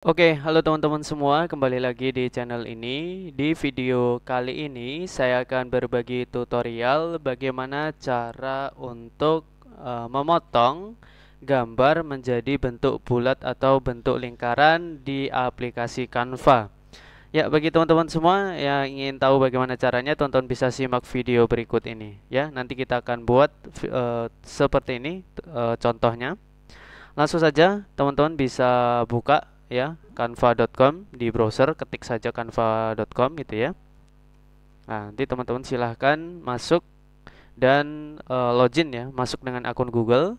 Oke, okay, halo teman-teman semua, kembali lagi di channel ini. Di video kali ini saya akan berbagi tutorial bagaimana cara untuk uh, memotong gambar menjadi bentuk bulat atau bentuk lingkaran di aplikasi Canva. Ya, bagi teman-teman semua yang ingin tahu bagaimana caranya, tonton bisa simak video berikut ini ya. Nanti kita akan buat uh, seperti ini uh, contohnya. Langsung saja teman-teman bisa buka ya canva.com di browser ketik saja canva.com gitu ya nah nanti teman-teman silahkan masuk dan e, login ya masuk dengan akun Google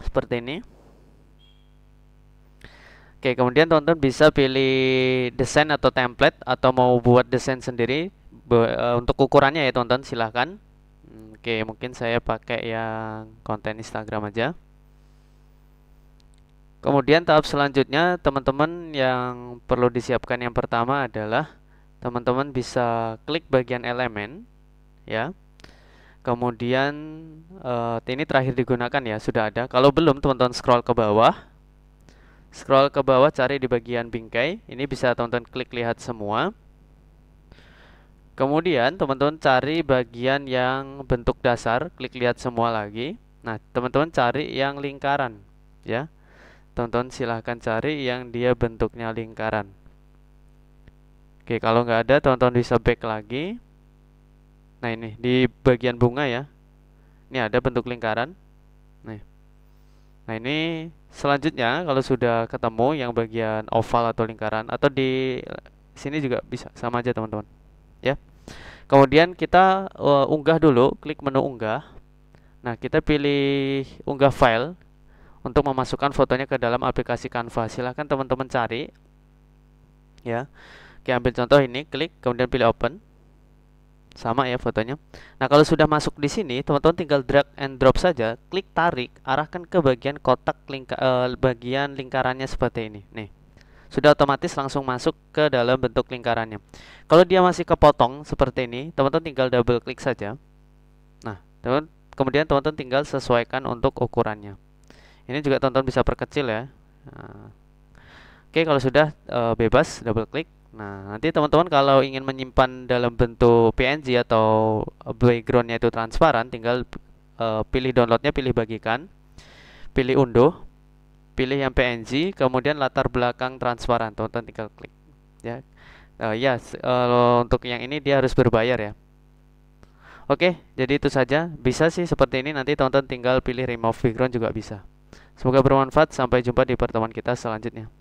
seperti ini Oke kemudian teman-teman bisa pilih desain atau template atau mau buat desain sendiri Be, e, untuk ukurannya ya teman-teman silahkan hmm, Oke mungkin saya pakai yang konten Instagram aja Kemudian tahap selanjutnya teman-teman yang perlu disiapkan yang pertama adalah teman-teman bisa klik bagian elemen ya. Kemudian uh, ini terakhir digunakan ya, sudah ada. Kalau belum teman-teman scroll ke bawah. Scroll ke bawah cari di bagian bingkai. Ini bisa teman-teman klik lihat semua. Kemudian teman-teman cari bagian yang bentuk dasar, klik lihat semua lagi. Nah, teman-teman cari yang lingkaran ya Tonton silahkan cari yang dia bentuknya lingkaran. Oke, kalau nggak ada, tonton bisa back lagi. Nah ini di bagian bunga ya. Ini ada bentuk lingkaran. Nih. Nah ini selanjutnya kalau sudah ketemu yang bagian oval atau lingkaran atau di sini juga bisa sama aja teman-teman. Ya. Kemudian kita uh, unggah dulu, klik menu unggah. Nah kita pilih unggah file untuk memasukkan fotonya ke dalam aplikasi Canva. Silahkan teman-teman cari. Ya. Oke, ambil contoh ini, klik kemudian pilih open. Sama ya fotonya. Nah, kalau sudah masuk di sini, teman-teman tinggal drag and drop saja, klik tarik, arahkan ke bagian kotak lingka, eh, bagian lingkarannya seperti ini. Nih sudah otomatis langsung masuk ke dalam bentuk lingkarannya. Kalau dia masih kepotong seperti ini, teman-teman tinggal double klik saja. Nah, teman, kemudian teman-teman tinggal sesuaikan untuk ukurannya ini juga tonton bisa perkecil ya nah. oke kalau sudah eh, bebas double klik nah nanti teman-teman kalau ingin menyimpan dalam bentuk PNG atau backgroundnya itu transparan tinggal eh, pilih downloadnya pilih bagikan pilih unduh pilih yang PNG kemudian latar belakang transparan tonton tinggal klik ya uh, ya uh, untuk yang ini dia harus berbayar ya Oke, jadi itu saja. Bisa sih seperti ini nanti tonton tinggal pilih remove background juga bisa. Semoga bermanfaat. Sampai jumpa di pertemuan kita selanjutnya.